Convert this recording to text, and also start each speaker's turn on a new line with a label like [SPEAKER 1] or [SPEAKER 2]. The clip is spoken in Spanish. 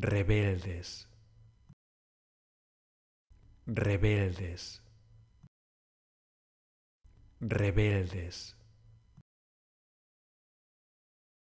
[SPEAKER 1] rebeldes, rebeldes,
[SPEAKER 2] rebeldes.